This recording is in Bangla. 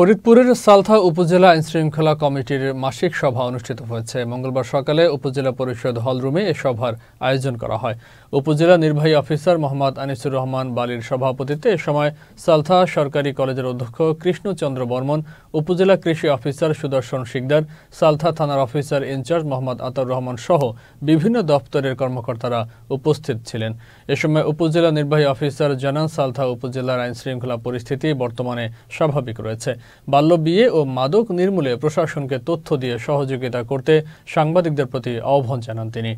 ফরিদপুরের সালথা উপজেলা আইনশৃঙ্খলা কমিটির মাসিক সভা অনুষ্ঠিত হয়েছে মঙ্গলবার সকালে উপজেলা পরিষদ হলরুমে এ সভার আয়োজন করা হয় উপজেলা নির্বাহী অফিসার মোহাম্মদ আনিসুর রহমান বালির সভাপতিত্বে এ সময় সালথা সরকারি কলেজের অধ্যক্ষ কৃষ্ণচন্দ্র বর্মন উপজেলা কৃষি অফিসার সুদর্শন শিকদার সালথা থানার অফিসার ইনচার্জ মোহাম্মদ আতর রহমান সহ বিভিন্ন দপ্তরের কর্মকর্তারা উপস্থিত ছিলেন এ সময় উপজেলা নির্বাহী অফিসার জানান সালথা উপজেলার আইনশৃঙ্খলা পরিস্থিতি বর্তমানে স্বাভাবিক রয়েছে বাল্যবিয়ে ও মাদক নির্মূলে প্রশাসনকে তথ্য দিয়ে সহযোগিতা করতে সাংবাদিকদের প্রতি আহ্বান জানান তিনি